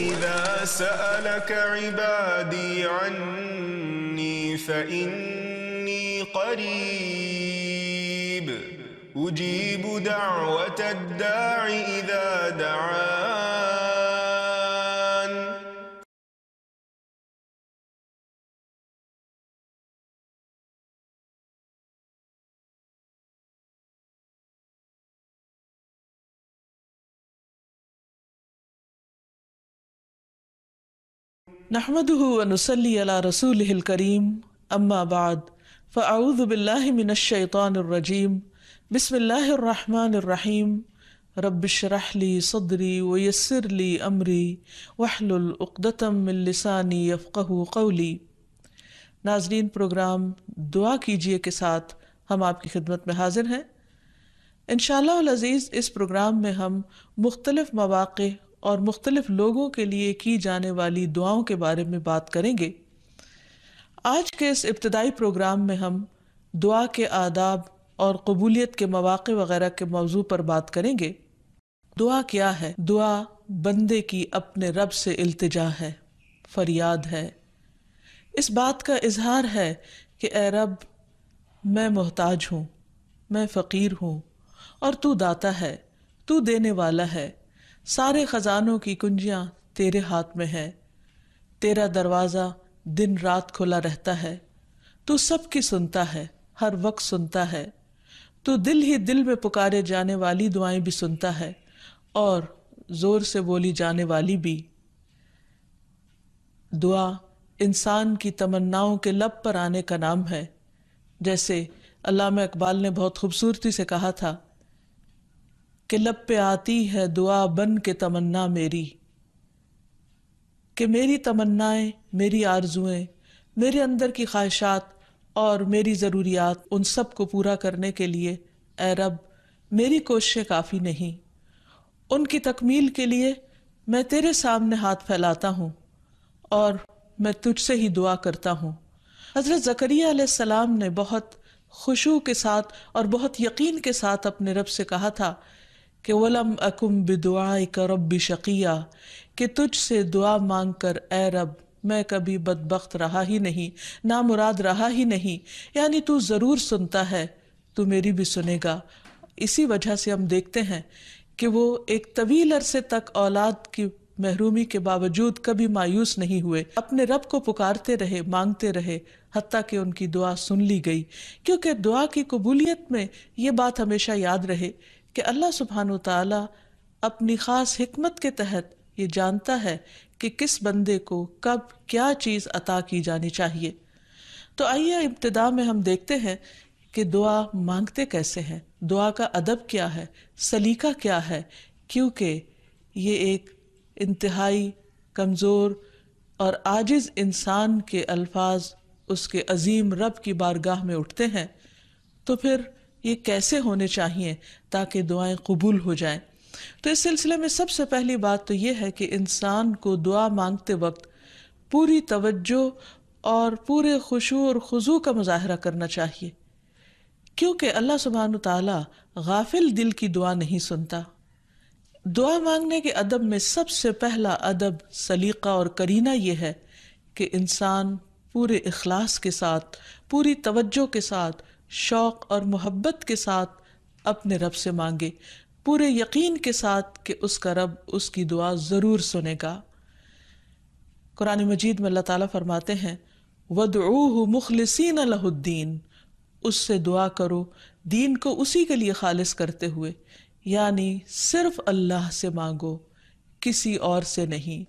وإذا سألك عبادي عني فإني قريب أجيب دعوة الداع إذا دعاني नहमदनसली रसूल करीम अम्माबाद फ़ाऊदबिल्लिमिनशैतरजीम बसमीम रबशरहली सदरी वयसरली अमरी वहलुलउक़दतमिलसानी यफ़़ कौली नाजरीन प्रोग्राम दुआ कीजिए के साथ हम आपकी खिदमत में हाजिर हैं इन अज़ीज़ इस प्रोग्राम में हम मुख्तलफ़ मौाक़ और मुख्तलिफ लोगों के लिए की जाने वाली दुआओं के बारे में बात करेंगे आज के इस इब्तदाई प्रोग्राम में हम दुआ के आदाब और कबूलियत के मौाक़े वगैरह के मौजू पर बात करेंगे दुआ क्या है दुआ बंदे की अपने रब से अल्तजा है फरियाद है इस बात का इजहार है कि ए रब मैं मोहताज हूँ मैं फ़कीर हूँ और तू दाता है तू देने वाला है सारे खजानों की कुंजियां तेरे हाथ में है तेरा दरवाज़ा दिन रात खुला रहता है तू सबकी सुनता है हर वक्त सुनता है तू दिल ही दिल में पुकारे जाने वाली दुआएं भी सुनता है और ज़ोर से बोली जाने वाली भी दुआ इंसान की तमन्नाओं के लब पर आने का नाम है जैसे अल्लाह इकबाल ने बहुत खूबसूरती से कहा था कि लब पे आती है दुआ बन के तमन्ना मेरी कि मेरी तमन्नाएं मेरी आरजुएं मेरे अंदर की ख्वाहिशात और मेरी ज़रूरियात उन सब को पूरा करने के लिए ए रब मेरी कोशिशें काफ़ी नहीं उनकी तकमील के लिए मैं तेरे सामने हाथ फैलाता हूँ और मैं तुझसे ही दुआ करता हूँ हज़रत ज़करिया सलाम ने बहुत खुशू के साथ और बहुत यकीन के साथ अपने रब से कहा था कि वलम अकुम बिदुआ का रब शकिया कि तुझ से दुआ मांग कर ए रब मैं कभी बदबخت रहा ही नहीं ना मुराद रहा ही नहीं यानी तू ज़रूर सुनता है तू मेरी भी सुनेगा इसी वजह से हम देखते हैं कि वो एक तवील अरसे तक औलाद की महरूमी के बावजूद कभी मायूस नहीं हुए अपने रब को पुकारते रहे मांगते रहे हती कि उनकी दुआ सुन ली गई क्योंकि दुआ की कबूलियत में ये बात हमेशा याद रहे कि अल्लाह सुबहान तला अपनी ख़ास हमत के तहत ये जानता है कि किस बंदे को कब क्या चीज़ अता की जानी चाहिए तो आइए इब्तदा में हम देखते हैं कि दुआ मांगते कैसे हैं दुआ का अदब क्या है सलीका क्या है क्योंकि ये एक इंतहाई कमज़ोर और आजिज़ इंसान के अल्फाज उसके अजीम रब की बारगाह में उठते हैं तो फिर ये कैसे होने चाहिए ताकि दुआएं कबूल हो जाएं तो इस सिलसिले में सबसे पहली बात तो ये है कि इंसान को दुआ मांगते वक्त पूरी तवज्जो और पूरे खुशू और खजू का मुजाहरा करना चाहिए क्योंकि अल्लाह सुबहान ताला गाफिल दिल की दुआ नहीं सुनता दुआ मांगने के अदब में सबसे पहला अदब सलीका और करीना यह है कि इंसान पूरे अखलास के साथ पूरी तवज्जो के साथ शौक और मोहब्बत के साथ अपने रब से मांगे पूरे यकीन के साथ कि उसका रब उसकी दुआ ज़रूर सुनेगा कुरान मजीद में अल्लाह ताला फरमाते हैं वदूह मुखलसिन लहुद्दीन उससे दुआ करो दीन को उसी के लिए खालिज करते हुए यानी सिर्फ अल्लाह से मांगो किसी और से नहीं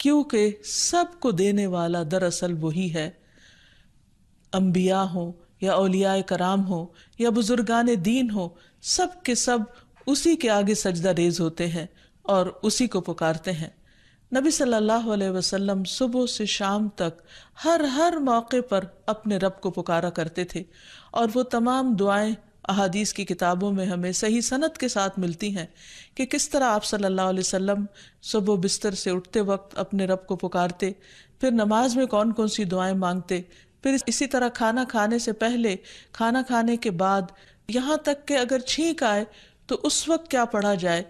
क्योंकि सब को देने वाला दरअसल वही है अम्बिया हों या अलिया कराम हो या बुजुर्गान दीन हो सब के सब उसी के आगे सजदा रेज होते हैं और उसी को पुकारते हैं नबी सल्लल्लाहु अलैहि वसल्लम सुबह से शाम तक हर हर मौके पर अपने रब को पुकारा करते थे और वो तमाम दुआएं अहादीस की किताबों में हमें सही सनत के साथ मिलती हैं कि किस तरह आप सल्लल्लाहु अलैहि वसल्लम सुबह बिस्तर से उठते वक्त अपने रब को पुकारते फिर नमाज में कौन कौन सी दुआएं मांगते फिर इसी तरह खाना खाने से पहले खाना खाने के बाद यहाँ तक कि अगर छींक आए तो उस वक्त क्या पढ़ा जाए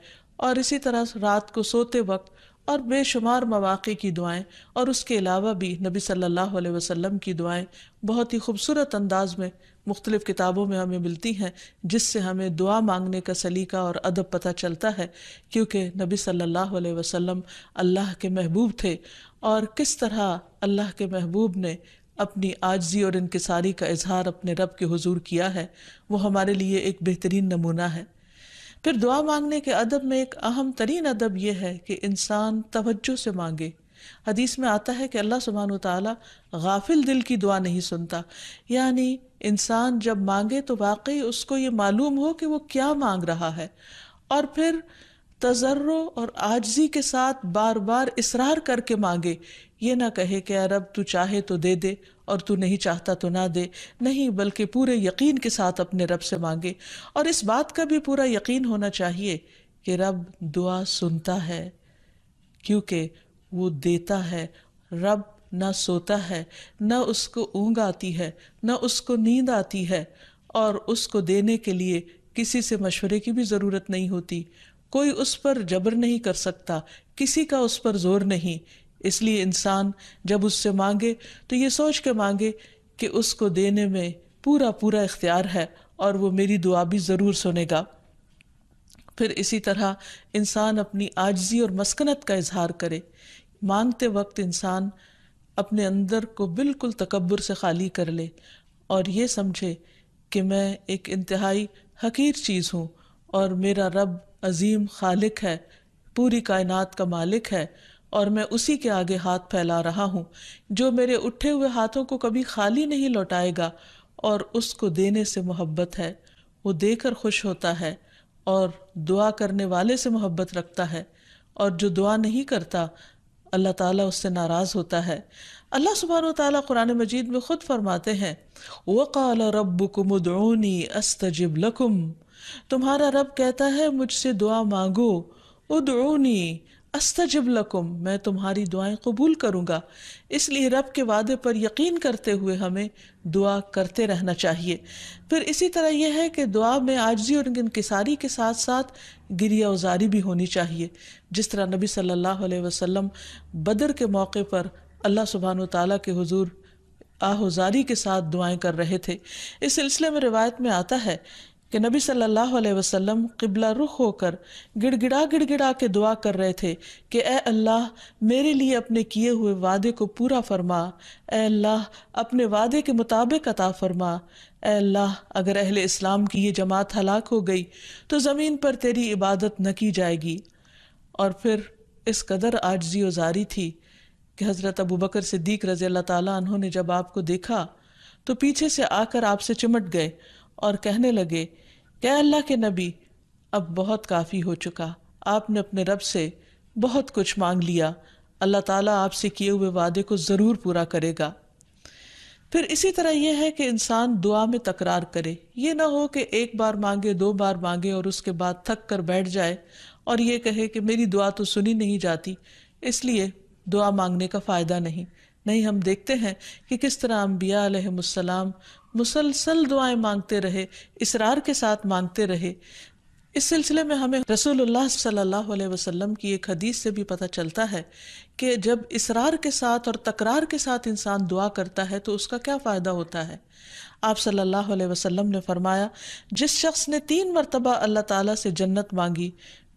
और इसी तरह रात को सोते वक्त और बेशुमार मवाक़े की दुआएं और उसके अलावा भी नबी सल्लल्लाहु अलैहि वसल्लम की दुआएं बहुत ही खूबसूरत अंदाज में मुख्तलिफ़ किताबों में हमें मिलती हैं जिससे हमें दुआ मांगने का सलीका और अदब पता चलता है क्योंकि नबी सल्लल्लाहु अलैहि वसल्लम अल्लाह के महबूब थे और किस तरह अल्लाह के महबूब ने अपनी आजजी और इनकसारी का इजहार अपने रब के हजूर किया है वो हमारे लिए एक बेहतरीन नमूना है फिर दुआ मांगने के अदब में एक अहम तरीन अदब यह है कि इंसान तवज्जो से मांगे हदीस में आता है कि अल्लाह सुबहान तला गाफिल दिल की दुआ नहीं सुनता यानी इंसान जब मांगे तो वाकई उसको ये मालूम हो कि वो क्या मांग रहा है और फिर तजर्रो और आजजी के साथ बार बार इसरार करके मांगे ये ना कहे कि अरब तू चाहे तो दे दे और तू नहीं चाहता तो ना दे नहीं बल्कि पूरे यकीन के साथ अपने रब से मांगे और इस बात का भी पूरा यकीन होना चाहिए कि रब दुआ सुनता है क्योंकि वो देता है रब ना सोता है ना उसको ऊँग आती है ना उसको नींद आती है और उसको देने के लिए किसी से मशवरे की भी ज़रूरत नहीं होती कोई उस पर जबर नहीं कर सकता किसी का उस पर जोर नहीं इसलिए इंसान जब उससे मांगे तो ये सोच के मांगे कि उसको देने में पूरा पूरा इख्तियार है और वो मेरी दुआ भी ज़रूर सुनेगा फिर इसी तरह इंसान अपनी आजजी और मस्कनत का इजहार करे मांगते वक्त इंसान अपने अंदर को बिल्कुल तकबर से खाली कर ले और ये समझे कि मैं एक इंतहाई हकीर चीज़ हूँ और मेरा रब अजीम खालिक है पूरी कायनात का मालिक है और मैं उसी के आगे हाथ फैला रहा हूँ जो मेरे उठे हुए हाथों को कभी खाली नहीं लौटाएगा और उसको देने से मोहब्बत है वो देकर खुश होता है और दुआ करने वाले से मोहब्बत रखता है और जो दुआ नहीं करता अल्लाह ताला उससे नाराज़ होता है अल्लाह सुबहान ताली कुरान मजीद में ख़ुद फरमाते हैं वक़ाल रब्बुकुमुदनी अस्तजिब लकुम तुम्हारा रब कहता है मुझसे दुआ मांगो अस्त अस्तजब लकुम मैं तुम्हारी दुआएं कबूल करूंगा इसलिए रब के वादे पर यकीन करते हुए हमें दुआ करते रहना चाहिए फिर इसी तरह यह है कि दुआ में आजजी और इनकसारी के साथ साथ गिरिया उजारी भी होनी चाहिए जिस तरह नबी सल्लल्लाहु अलैहि वसल्लम बदर के मौके पर अल्लाह सुबहान तला के हजूर आहुजारी के साथ दुआएं कर रहे थे इस सिलसिले में रिवायत में आता है कि नबी सल्लल्लाहु अलैहि वसल्लम किबला रुख होकर गिड़गिड़ा गिड़गिड़ा के दुआ कर रहे थे कि ए अल्लाह मेरे लिए अपने किए हुए वादे को पूरा फरमा ए अल्लाह अपने वादे के मुताबिक अता फरमा ए अल्लाह अगर अहले इस्लाम की ये जमात हलाक हो गई तो ज़मीन पर तेरी इबादत न की जाएगी और फिर इस कदर आजजी उजारी थी कि हज़रत अबू बकर सिद्दीक रज़ी अल्लाह ताली ने जब आपको देखा तो पीछे से आकर आपसे चिमट गए और कहने लगे क्या अल्लाह के नबी अब बहुत काफ़ी हो चुका आपने अपने रब से बहुत कुछ मांग लिया अल्लाह ताला आपसे किए हुए वादे को ज़रूर पूरा करेगा फिर इसी तरह यह है कि इंसान दुआ में तकरार करे ये ना हो कि एक बार मांगे दो बार मांगे और उसके बाद थक कर बैठ जाए और ये कहे कि मेरी दुआ तो सुनी नहीं जाती इसलिए दुआ मांगने का फ़ायदा नहीं नहीं हम देखते हैं कि किस तरह अम्बिया मुसलसल दुआएं मांगते रहे इसरार के साथ मांगते रहे इस सिलसिले में हमें रसूलुल्लाह सल्लल्लाहु अलैहि वसल्लम की एक हदीस से भी पता चलता है कि जब इसरार के साथ और तकरार के साथ इंसान दुआ करता है तो उसका क्या फ़ायदा होता है आप सल्लल्लाहु अलैहि वसल्लम ने फरमाया जिस शख्स ने तीन मरतबा अल्लाह ताला से जन्नत मांगी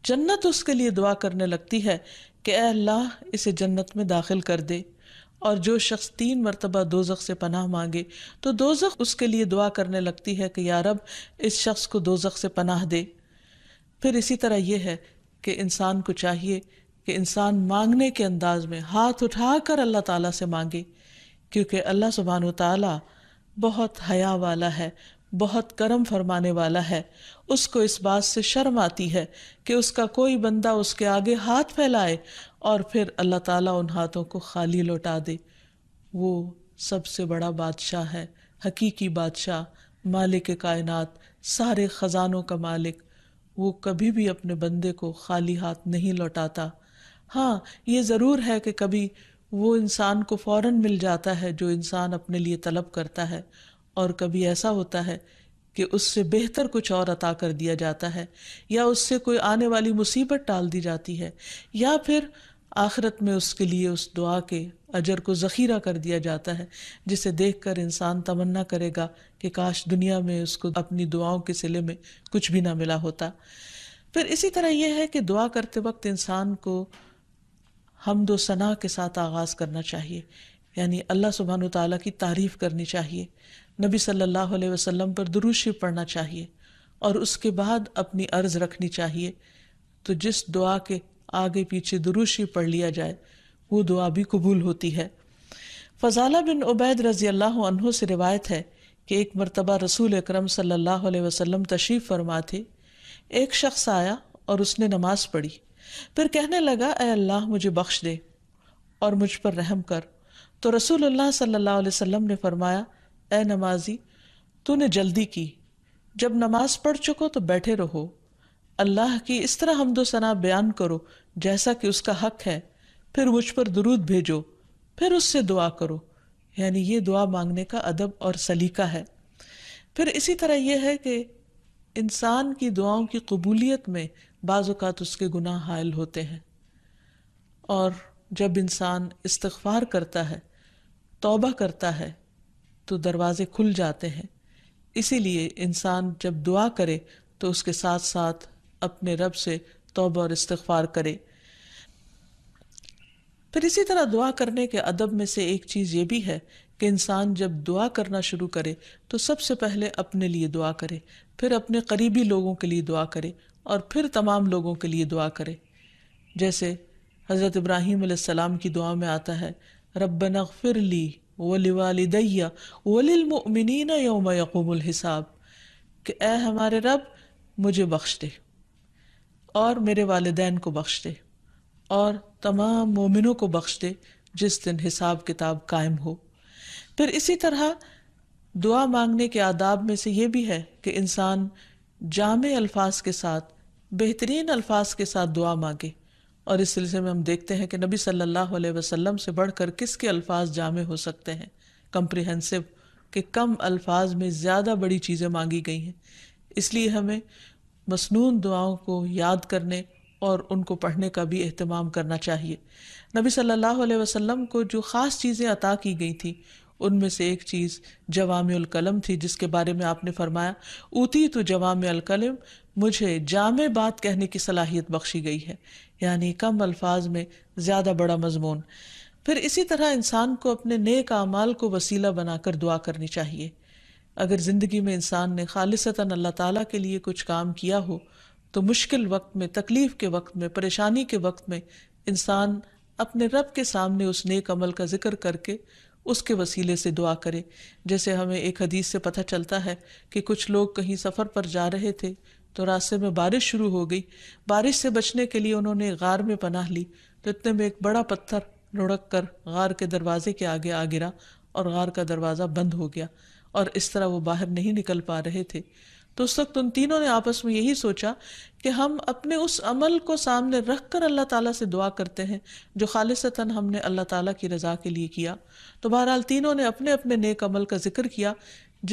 जन्नत उसके लिए दुआ करने लगती है कि अल्लाह इसे जन्नत में दाखिल कर दे और जो शख्स तीन मरतबा दोजख से पनाह मांगे तो दोजख उसके लिए दुआ करने लगती है कि यारब इस शख्स को दोजख से पनाह दे फिर इसी तरह यह है कि इंसान को चाहिए कि इंसान मांगने के अंदाज में हाथ उठा कर अल्लाह ताला से मांगे क्योंकि अल्लाह सुबहान तला बहुत हया वाला है बहुत करम फरमाने वाला है उसको इस बात से शर्म आती है कि उसका कोई बंदा उसके आगे हाथ फैलाए और फिर अल्लाह ताला उन हाथों को खाली लौटा दे वो सबसे बड़ा बादशाह है हकीकी बादशाह मालिक कायनात सारे ख़जानों का मालिक वो कभी भी अपने बंदे को खाली हाथ नहीं लौटाता हाँ ये ज़रूर है कि कभी वो इंसान को फ़ौर मिल जाता है जो इंसान अपने लिए तलब करता है और कभी ऐसा होता है कि उससे बेहतर कुछ और अता कर दिया जाता है या उससे कोई आने वाली मुसीबत टाल दी जाती है या फिर आखिरत में उसके लिए उस दुआ के अजर को ज़ख़ीरा कर दिया जाता है जिसे देख कर इंसान तमन्ना करेगा कि काश दुनिया में उसको अपनी दुआओं के सिले में कुछ भी ना मिला होता फिर इसी तरह यह है कि दुआ करते वक्त इंसान को हमदो सना के साथ आगाज़ करना चाहिए यानी अल्लाह सुबहान ताली की तारीफ़ करनी चाहिए नबी सल्लल्लाहु अलैहि वसल्लम पर दुरुश पढ़ना चाहिए और उसके बाद अपनी अर्ज रखनी चाहिए तो जिस दुआ के आगे पीछे दुरुश पढ़ लिया जाए वो दुआ भी कबूल होती है फजाला बिन उबैद रजी अल्लाह से रिवायत है कि एक मरतबा रसूल अक्रम सम तशीफ़ फरमा थे एक शख्स आया और उसने नमाज पढ़ी फिर कहने लगा अल्लाह मुझे बख्श दे और मुझ पर रहम कर तो रसूल सल्ला वसम ने फरमाया ए नमाजी तूने जल्दी की जब नमाज पढ़ चुको तो बैठे रहो अल्लाह की इस तरह हमदोसना सना बयान करो जैसा कि उसका हक है फिर मुझ पर दुरूद भेजो फिर उससे दुआ करो यानी ये दुआ मांगने का अदब और सलीका है फिर इसी तरह यह है कि इंसान की दुआओं की कबूलियत में बाज़ात उसके गुनाह हायल होते हैं और जब इंसान इस्तफार करता है तोबा करता है तो दरवाजे खुल जाते हैं इसीलिए इंसान जब दुआ करे तो उसके साथ साथ अपने रब से तोबा और इस्तफार करे फिर इसी तरह दुआ करने के अदब में से एक चीज़ ये भी है कि इंसान जब दुआ करना शुरू करे तो सबसे पहले अपने लिए दुआ करे फिर अपने करीबी लोगों के लिए दुआ करे और फिर तमाम लोगों के लिए दुआ करे जैसे हज़रत इब्राहीम की दुआ में आता है रब नगफिर ली वलिवालदैया वलिलमिन योम यकूमहिसाब कि ए हमारे रब मुझे बख्श दे और मेरे वालदेन को बख्श दे और तमाम मोमिनों को बख्श दे जिस दिन हिसाब किताब कायम हो फिर इसी तरह दुआ मांगने के आदाब में से ये भी है कि इंसान जाम अल्फाज के साथ बेहतरीन अल्फाज के साथ दुआ मांगे और इस सिलसिले में हम देखते हैं कि नबी सल्लल्लाहु अलैहि वसल्लम से बढ़कर किसके अल्फाज जामे हो सकते हैं कम्प्रिहेंसिव कि कम अल्फाज में ज़्यादा बड़ी चीज़ें मांगी गई हैं इसलिए हमें मसनून दुआओं को याद करने और उनको पढ़ने का भी अहतमाम करना चाहिए नबी सल्लल्लाहु अलैहि वसल्लम को जो ख़ास चीज़ें अता की गई थी उनमें से एक चीज़ जवाम कलम थी जिसके बारे में आपने फरमाया ऊती तो जवाम कलम मुझे जाम बात कहने की सलाहियत बख्शी गई है यानी कम अल्फाज में ज़्यादा बड़ा मजमून फिर इसी तरह इंसान को अपने नेक अमाल को वसीला बनाकर दुआ करनी चाहिए अगर ज़िंदगी में इंसान ने खालिशता अल्लाह ताला के लिए कुछ काम किया हो तो मुश्किल वक्त में तकलीफ़ के वक्त में परेशानी के वक्त में इंसान अपने रब के सामने उस नेक अमल का जिक्र करके उसके वसीले से दुआ करें जैसे हमें एक हदीस से पता चलता है कि कुछ लोग कहीं सफ़र पर जा रहे थे तो रास्ते में बारिश शुरू हो गई बारिश से बचने के लिए उन्होंने गार में पनाह ली तो इतने में एक बड़ा पत्थर लुढ़क कर गार के दरवाजे के आगे आ गिरा और गार का दरवाज़ा बंद हो गया और इस तरह वो बाहर नहीं निकल पा रहे थे तो उस वक्त उन तीनों ने आपस में यही सोचा कि हम अपने उस अमल को सामने रख कर अल्लाह ताला से दुआ करते हैं जो खालिसता हमने अल्लाह ताला की रज़ा के लिए किया तो बहरहाल तीनों ने अपने अपने नेक अमल का जिक्र किया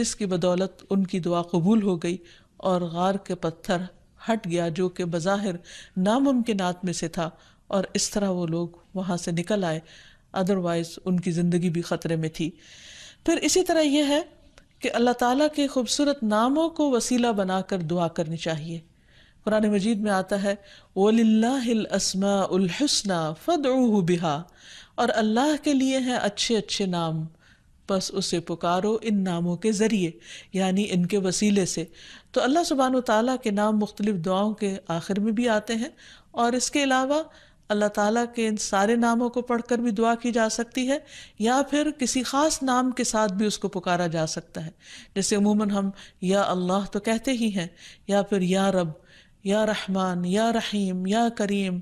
जिसकी बदौलत उनकी दुआ कबूल हो गई और गार के पत्थर हट गया जो कि बज़ाहिर नामुमकिनात में से था और इस तरह वो लोग वहाँ से निकल आए अदरवाइज़ उनकी ज़िंदगी भी ख़तरे में थी फिर इसी तरह यह है कि अल्लाह ताला के खूबसूरत नामों को वसीला बनाकर दुआ करनी चाहिए कुरान मजीद में आता है वलिल्लासमाउलहसना फ़द बिहा और अल्लाह के लिए हैं अच्छे अच्छे नाम बस उसे पुकारो इन नामों के ज़रिए यानी इनके वसीले से तो अल्लाह सुबहान ताली के नाम मुख्तलिफ़ दुआओं के आखिर में भी आते हैं और इसके अलावा अल्लाह ताला के इन सारे नामों को पढ़कर भी दुआ की जा सकती है या फिर किसी ख़ास नाम के साथ भी उसको पुकारा जा सकता है जैसे अमूमन हम या अल्लाह तो कहते ही हैं या फिर या रब या रहमान या रहीम या करीम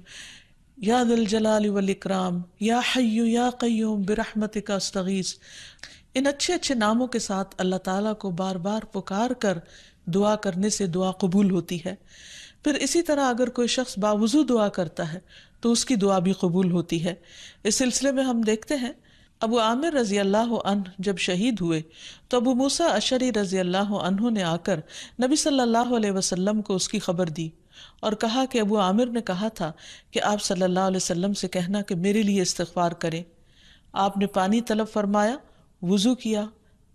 या दिल जलाल वलकराम या हय्यू या क़य्यूम बरहमत का अस्तगीस इन अच्छे अच्छे नामों के साथ अल्लाह ताला को बार बार पुकार कर दुआ करने से दुआ कबूल होती है फिर इसी तरह अगर कोई शख्स बावजू दुआ करता है तो उसकी दुआ भी कबूल होती है इस सिलसिले में हम देखते हैं अबू आमिर रजी अल्लाह जब शहीद हुए तो अबू मूसा अशरी रजी अल्लाह ने आकर नबी सल्लल्लाहु अलैहि वसल्लम को उसकी खबर दी और कहा कि अबू आमिर ने कहा था कि आप सल्लल्लाहु अलैहि वसल्लम से कहना कि मेरे लिए इस्तार करें आपने पानी तलब फरमाया वज़ू किया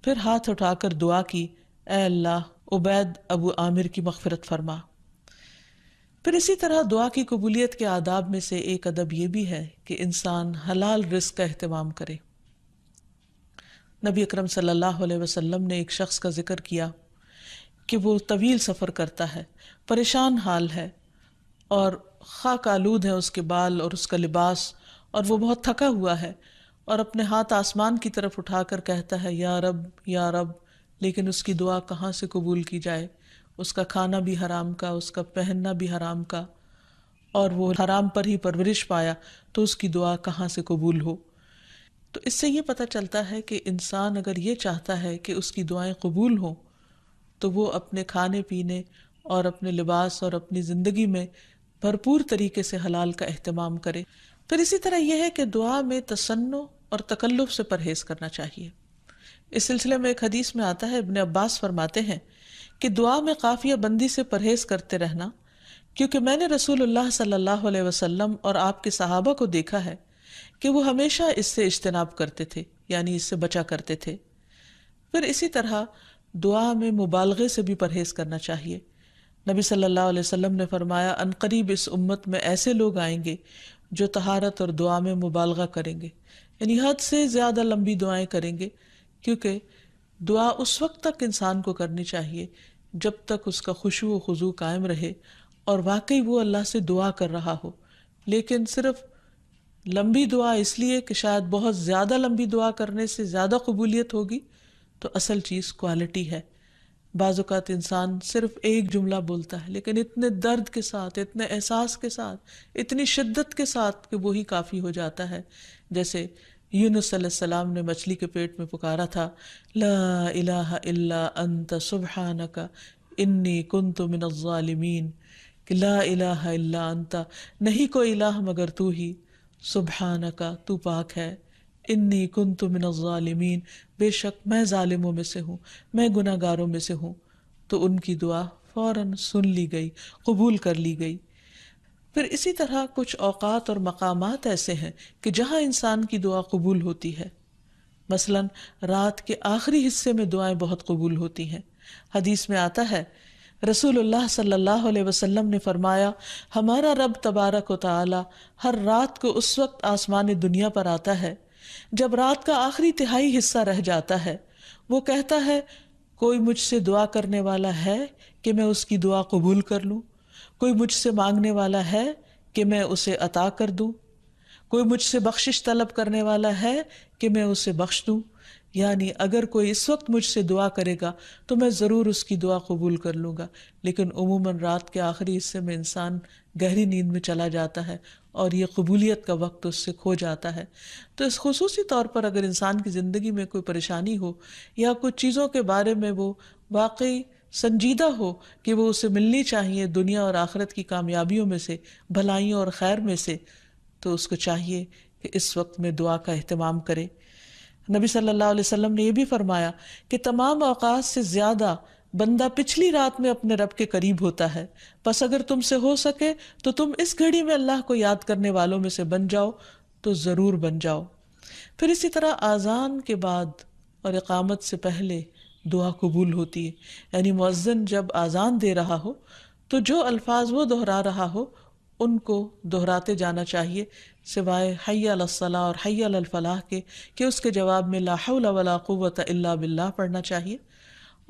फिर हाथ उठाकर दुआ की ए अल्लाह उबैद अबू आमिर की मफफ़रत फरमा फिर इसी तरह दुआ की कबूलियत के आदाब में से एक अदब यह भी है कि इंसान हलाल रिस्क का अहतमाम करे नबी अक्रम सम ने एक शख्स का जिक्र किया कि वो तवील सफ़र करता है परेशान हाल है और खाक आलूद है उसके बाल और उसका लिबास और वो बहुत थका हुआ है और अपने हाथ आसमान की तरफ उठाकर कहता है या रब या रब लेकिन उसकी दुआ कहाँ से कबूल की जाए उसका खाना भी हराम का उसका पहनना भी हराम का और वो हराम पर ही परवरिश पाया तो उसकी दुआ कहाँ से कबूल हो तो इससे ये पता चलता है कि इंसान अगर ये चाहता है कि उसकी दुआएं कबूल हों तो वो अपने खाने पीने और अपने लिबास और अपनी ज़िंदगी में भरपूर तरीके से हलाल का अहतमाम करे फिर इसी तरह यह है कि दुआ में तसन्नो और तकल्लुफ़ से परहेज़ करना चाहिए इस सिलसिले में एक हदीस में आता है इबन अब्बास फरमाते हैं कि दुआ में काफिया बंदी से परहेज करते रहना क्योंकि मैंने रसूलुल्लाह सल्लल्लाहु अलैहि वसल्लम और आपके सहाबा को देखा है कि वो हमेशा इससे इज्तनाब करते थे यानी इससे बचा करते थे फिर इसी तरह दुआ में मुबालगे से भी परहेज करना चाहिए नबी सल्लल्लाहु अलैहि वसल्लम ने फरमाया अनकरीब इस उम्मत में ऐसे लोग आएंगे जो तहारत और दुआ में मुबालगा करेंगे यानी हद से ज़्यादा लंबी दुआएं करेंगे क्योंकि दुआ उस वक्त तक इंसान को करनी चाहिए जब तक उसका खुशु व खजू कायम रहे और वाकई वो अल्लाह से दुआ कर रहा हो लेकिन सिर्फ लंबी दुआ इसलिए कि शायद बहुत ज़्यादा लंबी दुआ करने से ज़्यादा कबूलियत होगी तो असल चीज़ क्वालिटी है बाज़ात इंसान सिर्फ एक जुमला बोलता है लेकिन इतने दर्द के साथ इतने एहसास के साथ इतनी शिद्दत के साथ कि वही काफ़ी हो जाता है जैसे यूनुस सलाम ने मछली के पेट में पुकारा था ला इलाहा इल्ला अंत सुबहानका इन्नी कुन तो मिनज़ालिमीन कि ला इलाहा इल्ला अंत नहीं कोई इलाह मगर तू ही सुबहानका तू पाक है इन्नी कुन तो मिनज़ालिमीन बेशक मैं ालिमों में से हूँ मैं गुनागारों में से हूँ तो उनकी दुआ फ़ौर सुन ली गई कबूल कर ली गई फिर इसी तरह कुछ औकात और मकाम ऐसे हैं कि जहाँ इंसान की दुआ कबूल होती है मसलन रात के आखिरी हिस्से में दुआएं बहुत कबूल होती हैं हदीस में आता है रसूलुल्लाह सल्लल्लाहु अलैहि वसल्लम ने फरमाया हमारा रब तबारक व ताला हर रात को उस वक्त आसमान दुनिया पर आता है जब रात का आखिरी तिहाई हिस्सा रह जाता है वो कहता है कोई मुझसे दुआ करने वाला है कि मैं उसकी दुआ कबूल कर लूँ कोई मुझसे मांगने वाला है कि मैं उसे अता कर दूं कोई मुझसे बख्शिश तलब करने वाला है कि मैं उसे बख्श दूं यानी अगर कोई इस वक्त मुझसे दुआ करेगा तो मैं ज़रूर उसकी दुआ कबूल कर लूँगा लेकिन उमूमन रात के आखिरी हिस्से में इंसान गहरी नींद में चला जाता है और ये कबूलियत का वक्त उससे खो जाता है तो इस खसूस तौर पर अगर इंसान की ज़िंदगी में कोई परेशानी हो या कुछ चीज़ों के बारे में वो वाकई संजीदा हो कि वो उसे मिलनी चाहिए दुनिया और आखरत की कामयाबियों में से भलाइयों और खैर में से तो उसको चाहिए कि इस वक्त में दुआ का अहतमाम करे नबी सल्लल्लाहु अलैहि वसल्लम ने यह भी फरमाया कि तमाम अवकात से ज़्यादा बंदा पिछली रात में अपने रब के करीब होता है बस अगर तुमसे हो सके तो तुम इस घड़ी में अल्लाह को याद करने वालों में से बन जाओ तो ज़रूर बन जाओ फिर इसी तरह आज़ान के बाद और इकामत से पहले दुआ कबूल होती है यानी मौजन जब आज़ान दे रहा हो तो जो अल्फाज वो दोहरा रहा हो उनको दोहराते जाना चाहिए सिवाय हैया और हैलफलाह के कि उसके जवाब में लाला अल्ला बिल्ला पढ़ना चाहिए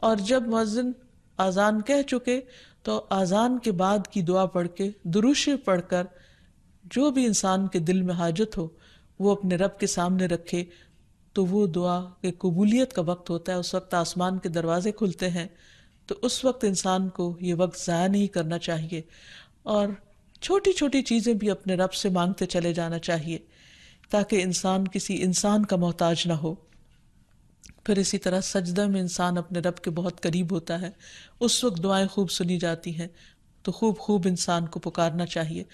और जब मौजन आज़ान कह चुके तो आज़ान के बाद की दुआ पढ़ के दुरुश पढ़ कर जो भी इंसान के दिल में हाजत हो वो अपने रब के सामने रखे तो वो दुआ के कबूलियत का वक्त होता है उस वक्त आसमान के दरवाजे खुलते हैं तो उस वक्त इंसान को ये वक्त ज़ाया नहीं करना चाहिए और छोटी छोटी चीज़ें भी अपने रब से मांगते चले जाना चाहिए ताकि इंसान किसी इंसान का मोहताज ना हो फिर इसी तरह सजदा में इंसान अपने रब के बहुत करीब होता है उस वक्त दुआएं खूब सुनी जाती हैं तो खूब खूब इंसान को पुकारना चाहिए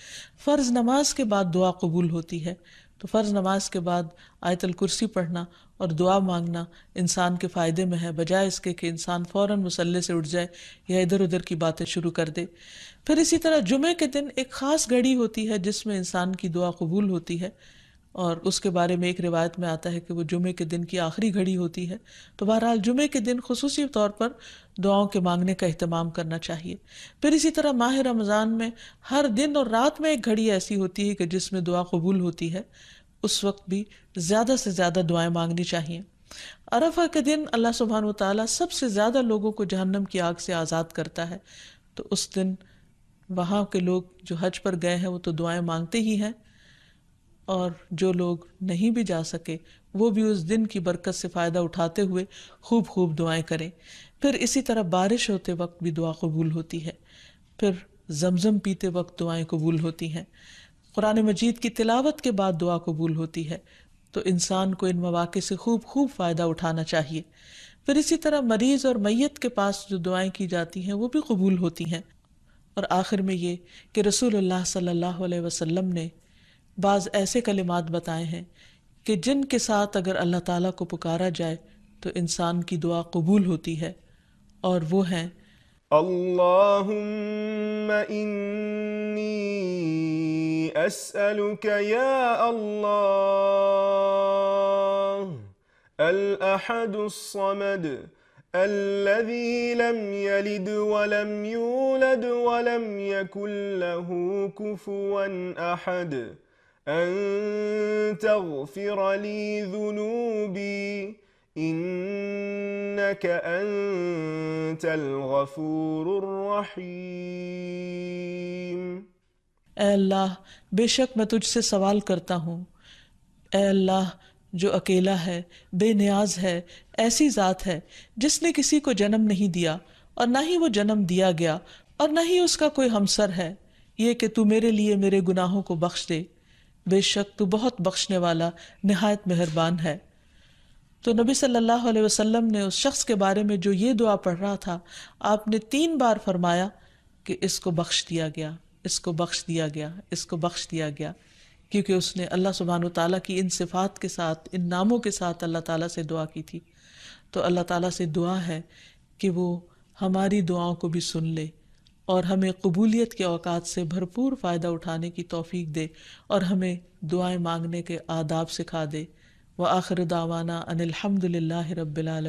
फ़र्ज़ नमाज के बाद दुआ कबूल होती है तो फ़र्ज़ नमाज के बाद आयतल कुर्सी पढ़ना और दुआ मांगना इंसान के फ़ायदे में है बजाय इसके कि इंसान फ़ौर मसल्ले से उठ जाए या इधर उधर की बातें शुरू कर दे फिर इसी तरह जुमे के दिन एक ख़ास घड़ी होती है जिसमें इंसान की दुआ कबूल होती है और उसके बारे में एक रिवायत में आता है कि वो जुमे के दिन की आखिरी घड़ी होती है तो बहरहाल जुमे के दिन खसूस तौर पर दुआओं के मांगने का अहतमाम करना चाहिए फिर इसी तरह माह रमज़ान में हर दिन और रात में एक घड़ी ऐसी होती है कि जिसमें दुआ कबूल होती है उस वक्त भी ज़्यादा से ज़्यादा दुआएँ मांगनी चाहिए अरफा के दिन अल्लाह सुबहान ताली सबसे ज़्यादा लोगों को जहन्नम की आग से आज़ाद करता है तो उस दिन वहाँ के लोग जो हज पर गए हैं वो तो दुआएँ मांगते ही हैं और जो लोग नहीं भी जा सके वो भी उस दिन की बरकत से फ़ायदा उठाते हुए खूब खूब दुआएं करें फिर इसी तरह बारिश होते वक्त भी दुआ कबूल होती है फिर जमजम पीते वक्त दुआएं कबूल होती हैं कुरान मजीद की तिलावत के बाद दुआ कबूल होती है तो इंसान को इन मौाक़े से खूब खूब फ़ायदा उठाना चाहिए फिर इसी तरह मरीज़ और मैत के पास जो दुआएँ की जाती हैं वो भी कबूल होती हैं और आखिर में ये कि रसूल सल्ला वसलम ने बाज़ ऐसे कलिमात बताए हैं कि जिन के साथ अगर अल्लाह ताला को पुकारा जाए तो इंसान की दुआ कबूल होती है और वो हैं اللهم إني أسألك يا الله الأحد الصمد الذي لم يلد ولم يولد ولم يكن له كفوا أحد أن تغفر لي ذنوبي إنك أنت الغفور الرحيم अल्लाह बेशक मैं तुझसे सवाल करता हूँ अल्लाह जो अकेला है बेनियाज है ऐसी ज़ात है जिसने किसी को जन्म नहीं दिया और ना ही वो जन्म दिया गया और ना ही उसका कोई हमसर है ये कि तू मेरे लिए मेरे गुनाहों को बख्श दे बेशक तू बहुत बख्शने वाला नहायत मेहरबान है तो नबी सल्लल्लाहु अलैहि वसल्लम ने उस शख्स के बारे में जो ये दुआ पढ़ रहा था आपने तीन बार फरमाया कि इसको बख्श दिया गया इसको बख्श दिया गया इसको बख्श दिया गया क्योंकि उसने अल्लाह सुबहान तला की इन सिफात के साथ इन नामों के साथ अल्लाह ताली से दुआ की थी तो अल्लाह ताली से दुआ है कि वो हमारी दुआओं को भी सुन ले और हमें कबूलियत के अवकात से भरपूर फ़ायदा उठाने की तोफ़ी दे और हमें दुआएँ मांगने के आदाब सिखा दे व आखिर दावाना अनिलहमदिल्ला रबालम